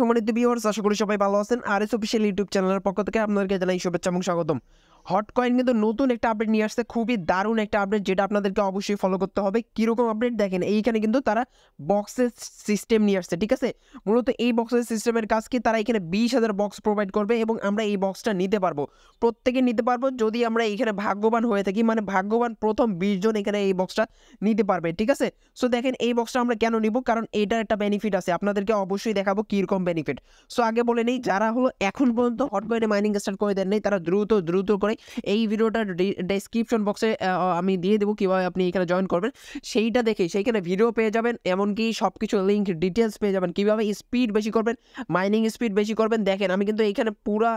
সম্মানিত ভিউয়ার্স আশা করি সবাই ভালো আছেন আর এস অফিসিয়াল ইউটিউব চ্যানেলের পক্ষ থেকে আপনাদেরকে জানাই শুভেচ্ছা এবং স্বাগতম হটকয়েন কিন্তু নতুন একটা আপডেট নিয়ে আসছে খুবই দারুণ একটা আপডেট যেটা আপনাদেরকে অবশ্যই ফলো করতে হবে কীরকম আপডেট দেখেন এইখানে কিন্তু তারা বক্সের সিস্টেম নিয়ে আসছে ঠিক আছে মূলত এই বক্সের সিস্টেমের কাজ কি তারা এখানে বিশ হাজার বক্স প্রোভাইড করবে এবং আমরা এই বক্সটা নিতে পারবো প্রত্যেকে নিতে পারবো যদি আমরা এইখানে ভাগ্যবান হয়ে থাকি মানে ভাগ্যবান প্রথম বিশ জন এখানে এই বক্সটা নিতে পারবে ঠিক আছে সো দেখেন এই বক্সটা আমরা কেন নিব কারণ এটার একটা বেনিফিট আছে আপনাদেরকে অবশ্যই দেখাবো কীরকম বেনিফিট সো আগে বলে নেই যারা হলো এখন পর্যন্ত হটকয়েনে মাইনিং স্টার্ট করে দেন নেই তারা দ্রুত দ্রুত করে পারে এই ভিডিওটা ডেসক্রিপশন বক্সে আমি দিয়ে দেবো কীভাবে আপনি এখানে জয়েন করবেন সেইটা দেখে সেইখানে ভিডিও পেয়ে যাবেন এমনকি সব কিছু লিঙ্ক ডিটেলস পেয়ে যাবেন কীভাবে স্পিড বেশি করবেন মাইনিং স্পিড বেশি করবেন দেখেন আমি কিন্তু এইখানে পুরা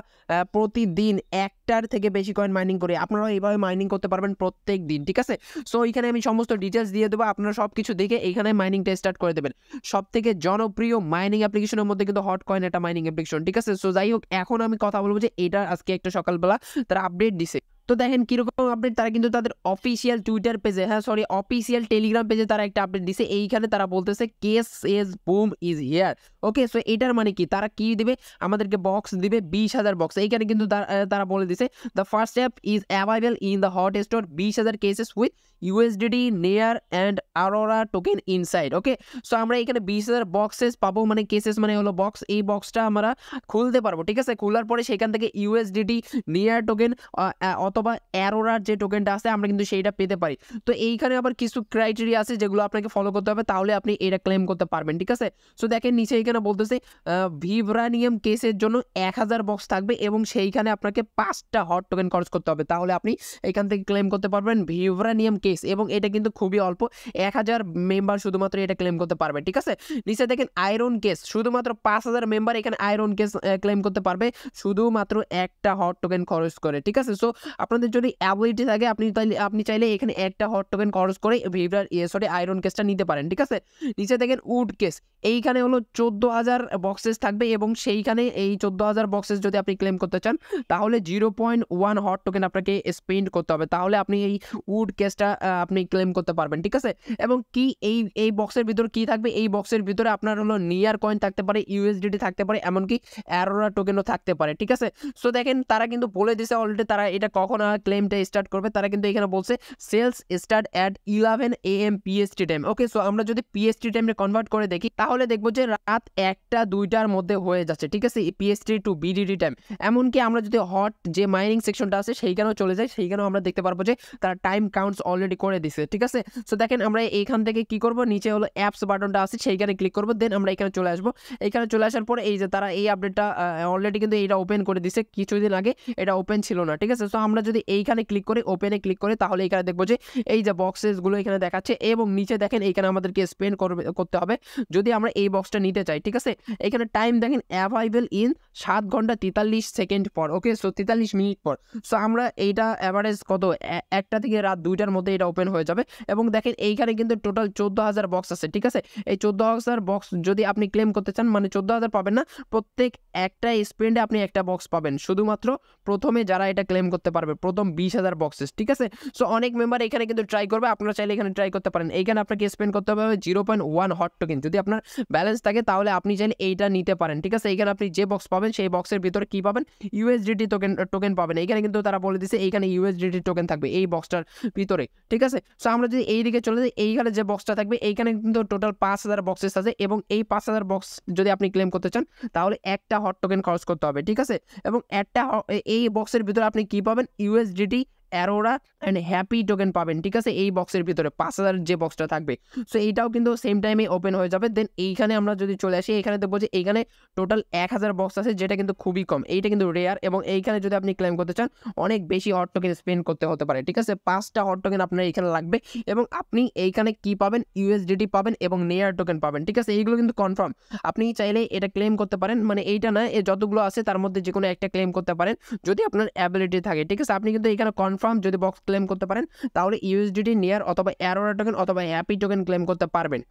প্রতিদিন একটার থেকে বেশি কয়েন মাইনিং করি আপনারাও এইভাবে মাইনিং করতে পারবেন প্রত্যেক দিন ঠিক আছে সো এখানে আমি সমস্ত ডিটেলস দিয়ে দেবো আপনারা সব কিছু দেখে এইখানে মাইনিংটা স্টার্ট করে দেবেন সব থেকে জনপ্রিয় মাইনিং অ্যাপ্লিকেশনের মধ্যে কিন্তু হট কয়েন একটা মাইনিং অ্যাপ্লিকেশন ঠিক আছে সো যাই হোক এখন আমি কথা বলবো যে এটা আজকে একটা সকালবেলা তারা আপডেট আপডেট দিছে তো দেখেন কীরকম আপডেট তারা কিন্তু তাদের অফিসিয়াল টুইটার পেজে হ্যাঁ সরি অফিসিয়াল টেলিগ্রাম পেজে তারা একটা আপডেট দিছে এইখানে তারা বলতেছে কেস এস বুম ইজ হিয়ার ওকে সো এটার মানে কি তারা কি দেবে আমাদেরকে বক্স দিবে বিশ হাজার বক্স এইখানে কিন্তু তারা বলে দিছে the first app is available in the hot store বিশ হাজার cases with USDD near and Aurora token inside okay so আমরা এখানে বিশ হাজার বক্সেস পাবো মানে কেসেস মানে হলো বক্স এই বক্সটা আমরা খুলতে পারবো ঠিক আছে খোলার পরে সেখান থেকে ইউএসডিডি নেয়ার টোকেন অথবা অ্যারোরার যে টোকেনটা আছে আমরা কিন্তু সেইটা পেতে পারি তো এইখানে আবার কিছু ক্রাইটেরিয়া আছে যেগুলো আপনাকে ফলো করতে হবে তাহলে আপনি এটা ক্লেম করতে পারবেন ঠিক আছে সো দেখেন নিচে এখানে এখানে বলতেছে ভিভরানিয়াম কেসের জন্য এক হাজার বক্স থাকবে এবং সেইখানে আপনাকে পাঁচটা হট টোকেন খরচ করতে হবে তাহলে আপনি এখান থেকে ক্লেম করতে পারবেন ভিভরানিয়াম কেস এবং এটা কিন্তু খুবই অল্প এক হাজার মেম্বার শুধুমাত্র এটা ক্লেম করতে পারবে ঠিক আছে নিচে দেখেন আয়রন কেস শুধুমাত্র পাঁচ হাজার মেম্বার এখানে আয়রন কেস ক্লেম করতে পারবে শুধুমাত্র একটা হট টোকেন খরচ করে ঠিক আছে সো আপনাদের যদি অ্যাবিলিটি থাকে আপনি তাহলে আপনি চাইলে এখানে একটা হট টোকেন খরচ করে ভিভরার সরি আয়রন কেসটা নিতে পারেন ঠিক আছে নিচে দেখেন উড কেস এইখানে হলো চোদ্দ চোদ্দো হাজার বক্সেস থাকবে এবং সেইখানে এই চোদ্দো হাজার বক্সেস যদি আপনি ক্লেম করতে চান তাহলে zero point one hot token আপনাকে স্পেন্ড করতে হবে তাহলে আপনি এই উড কেসটা আপনি ক্লেম করতে পারবেন ঠিক আছে এবং কি এই এই বক্সের ভিতর কি থাকবে এই বক্সের ভিতরে আপনার হলো নিয়ার কয়েন থাকতে পারে ইউএসডিটি থাকতে পারে এমনকি অ্যারোরা টোকেনও থাকতে পারে ঠিক আছে সো দেখেন তারা কিন্তু বলে দিছে অলরেডি তারা এটা কখন ক্লেমটা স্টার্ট করবে তারা কিন্তু এখানে বলছে sales start at eleven A M PST time okay so আমরা যদি পিএসটি টাইমে কনভার্ট করে দেখি তাহলে দেখবো যে রাত একটা দুইটার মধ্যে হয়ে যাচ্ছে ঠিক আছে পিএসটি টু বিডিডি টাইম এমনকি আমরা যদি হট যে মাইনিং সেকশনটা আছে সেইখানেও চলে যাই সেইখানেও আমরা দেখতে পারবো যে তারা টাইম কাউন্টস অলরেডি করে দিছে ঠিক আছে সো দেখেন আমরা এইখান থেকে কি করব নিচে হলো অ্যাপস বাটনটা আছে সেইখানে ক্লিক করবো দেন আমরা এখানে চলে আসবো এখানে চলে আসার পরে এই যে তারা এই আপডেটটা অলরেডি কিন্তু এটা ওপেন করে দিছে কিছুদিন আগে এটা ওপেন ছিল না ঠিক আছে সো আমরা যদি এইখানে ক্লিক করে ওপেনে ক্লিক করে তাহলে এখানে দেখবো যে এই যে বক্সেসগুলো এখানে দেখাচ্ছে এবং নিচে দেখেন এইখানে আমাদেরকে স্পেন্ড করবে করতে হবে যদি আমরা এই বক্সটা নিতে চাই যায় ঠিক আছে এখানে টাইম দেখেন অ্যাভাইবেল ইন সাত ঘন্টা তেতাল্লিশ সেকেন্ড পর ওকে সো তেতাল্লিশ মিনিট পর সো আমরা এইটা অ্যাভারেজ কত একটা থেকে রাত দুইটার মধ্যে এটা ওপেন হয়ে যাবে এবং দেখেন এইখানে কিন্তু টোটাল চোদ্দো হাজার বক্স আছে ঠিক আছে এই চোদ্দো হাজার বক্স যদি আপনি ক্লেম করতে চান মানে চোদ্দো হাজার পাবেন না প্রত্যেক একটা স্পেন্ডে আপনি একটা বক্স পাবেন শুধুমাত্র প্রথমে যারা এটা ক্লেম করতে পারবে প্রথম বিশ হাজার বক্সেস ঠিক আছে সো অনেক মেম্বার এখানে কিন্তু ট্রাই করবে আপনারা চাইলে এখানে ট্রাই করতে পারেন এইখানে আপনাকে স্পেন্ড করতে হবে zero point one hot token যদি আপনার ব্যালেন্স থাকে তাহলে তাহলে আপনি চাইলে এইটা নিতে পারেন ঠিক আছে এইখানে আপনি যে বক্স পাবেন সেই বক্সের ভিতরে কী পাবেন ইউএসডিটি টোকেন টোকেন পাবেন এইখানে কিন্তু তারা বলে দিচ্ছে এইখানে ইউএসডিটি টোকেন থাকবে এই বক্সটার ভিতরে ঠিক আছে সো আমরা যদি এই দিকে চলে যাই এইখানে যে বক্সটা থাকবে এইখানে কিন্তু টোটাল পাঁচ হাজার বক্সেস আছে এবং এই পাঁচ হাজার বক্স যদি আপনি ক্লেম করতে চান তাহলে একটা হট টোকেন খরচ করতে হবে ঠিক আছে এবং একটা এই বক্সের ভিতরে আপনি কী পাবেন USDT Aurora and happy token পাবেন ঠিক আছে এই বক্সের ভিতরে পাঁচ হাজার যে বক্সটা থাকবে সো এইটাও কিন্তু সেম টাইমে ওপেন হয়ে যাবে দেন এইখানে আমরা যদি চলে আসি এখানে দেখবো যে এইখানে টোটাল এক হাজার বক্স আছে যেটা কিন্তু খুবই কম এইটা কিন্তু রেয়ার এবং এইখানে যদি আপনি ক্লেম করতে চান অনেক বেশি হট টোকেন স্পেন্ড করতে হতে পারে ঠিক আছে পাঁচটা হট টোকেন আপনার এখানে লাগবে এবং আপনি এইখানে কি পাবেন ইউএসডিটি পাবেন এবং নেয়ার টোকেন পাবেন ঠিক আছে এইগুলো কিন্তু কনফার্ম আপনি চাইলে এটা ক্লেম করতে পারেন মানে এইটা না যতগুলো আছে তার মধ্যে যে কোনো একটা ক্লেম করতে পারেন যদি আপনার অ্যাবিলিটি থাকে ঠিক আছে আপনি কিন্তু এখানে কনফার্ম কনফার্ম যদি বক্স ক্লেম করতে পারেন তাহলে ইউএসডিটি নিয়ার অথবা অ্যারোরা টোকেন অথবা অ্যাপি টোকেন ক্লেম করতে পারবেন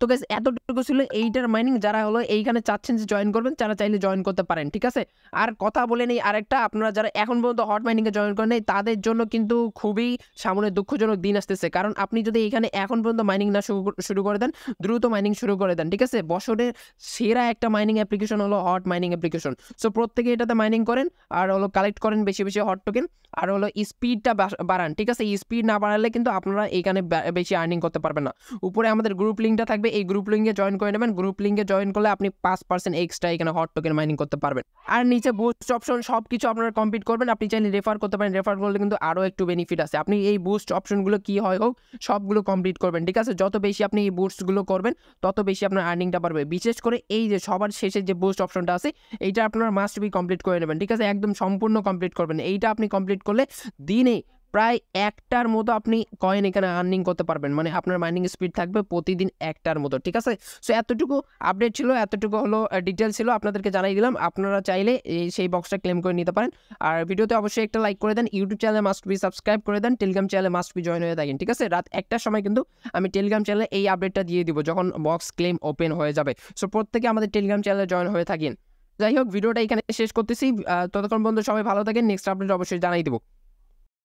তো গাছ এতটুকু ছিল এইটার মাইনিং যারা হলো এইখানে চাচ্ছেন যে জয়েন করবেন তারা চাইলে জয়েন করতে পারেন ঠিক আছে আর কথা বলে নেই আরেকটা আপনারা যারা এখন পর্যন্ত হট মাইনিংয়ে জয়েন করেন নাই তাদের জন্য কিন্তু খুবই সামনে দুঃখজনক দিন আসতেছে কারণ আপনি যদি এখানে এখন পর্যন্ত মাইনিং না শুরু করে দেন দ্রুত মাইনিং শুরু করে দেন ঠিক আছে বছরের সেরা একটা মাইনিং অ্যাপ্লিকেশন হলো হট মাইনিং অ্যাপ্লিকেশন সো প্রত্যেকে এটাতে মাইনিং করেন আর হলো কালেক্ট করেন বেশি বেশি হট টোকেন আর হলো স্পিডটা বাড়ান ঠিক আছে স্পিড না বাড়ালে কিন্তু আপনারা এখানে বেশি আর্নিং করতে পারবেন না উপরে আমাদের গ্রুপ লিঙ্কটা থাকবে থাকবে এই গ্রুপ লিঙ্কে জয়েন করে নেবেন গ্রুপ লিঙ্কে জয়েন করলে আপনি পাঁচ পার্সেন্ট এক্সট্রা এখানে হট টোকেন মাইনিং করতে পারবেন আর নিচে বুস্ট অপশন সব কিছু আপনারা কমপ্লিট করবেন আপনি চাইলে রেফার করতে পারেন রেফার করলে কিন্তু আরও একটু বেনিফিট আছে আপনি এই বুস্ট অপশনগুলো কী হয় হোক সবগুলো কমপ্লিট করবেন ঠিক আছে যত বেশি আপনি এই বুস্টগুলো করবেন তত বেশি আপনার আর্নিংটা বাড়বে বিশেষ করে এই যে সবার শেষে যে বুস্ট অপশনটা আছে এইটা আপনার মাস্ট বি কমপ্লিট করে নেবেন ঠিক আছে একদম সম্পূর্ণ কমপ্লিট করবেন এইটা আপনি কমপ্লিট করলে দিনে প্রায় একটার মতো আপনি কয়েন এখানে আর্নিং করতে পারবেন মানে আপনার মাইনিং স্পিড থাকবে প্রতিদিন একটার মতো ঠিক আছে সো এতটুকু আপডেট ছিল এতটুকু হলো ডিটেলস ছিল আপনাদেরকে জানাই দিলাম আপনারা চাইলে সেই বক্সটা ক্লেম করে নিতে পারেন আর ভিডিওতে অবশ্যই একটা লাইক করে দেন ইউটিউব চ্যানেলে মাস্ট বি সাবস্ক্রাইব করে দেন টেলিগ্রাম চ্যানেলে মাস্ট বি জয়েন হয়ে থাকেন ঠিক আছে রাত একটার সময় কিন্তু আমি টেলিগ্রাম চ্যানেলে এই আপডেটটা দিয়ে দিব যখন বক্স ক্লেম ওপেন হয়ে যাবে সো প্রত্যেকে আমাদের টেলিগ্রাম চ্যানেলে জয়েন হয়ে থাকেন যাই হোক ভিডিওটা এখানে শেষ করতেছি ততক্ষণ বন্ধু সবাই ভালো থাকেন নেক্সট আপডেট অবশ্যই জানাই দেবো